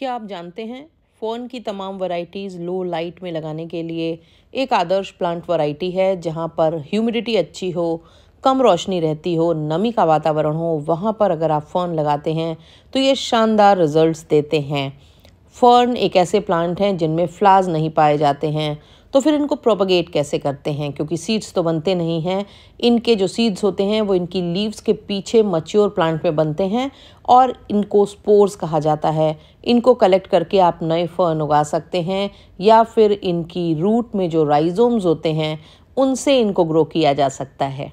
क्या आप जानते हैं फ़ोन की तमाम वैरायटीज़ लो लाइट में लगाने के लिए एक आदर्श प्लांट वैरायटी है जहाँ पर ह्यूमिडिटी अच्छी हो कम रोशनी रहती हो नमी का वातावरण हो वहाँ पर अगर आप फ़ोन लगाते हैं तो ये शानदार रिजल्ट्स देते हैं फर्न एक ऐसे प्लांट हैं जिनमें फ्लाज नहीं पाए जाते हैं तो फिर इनको प्रोपगेट कैसे करते हैं क्योंकि सीड्स तो बनते नहीं हैं इनके जो सीड्स होते हैं वो इनकी लीव्स के पीछे मच्योर प्लांट में बनते हैं और इनको स्पोर्स कहा जाता है इनको कलेक्ट करके आप नए फर्न उगा सकते हैं या फिर इनकी रूट में जो राइजोम्स होते हैं उनसे इनको ग्रो किया जा सकता है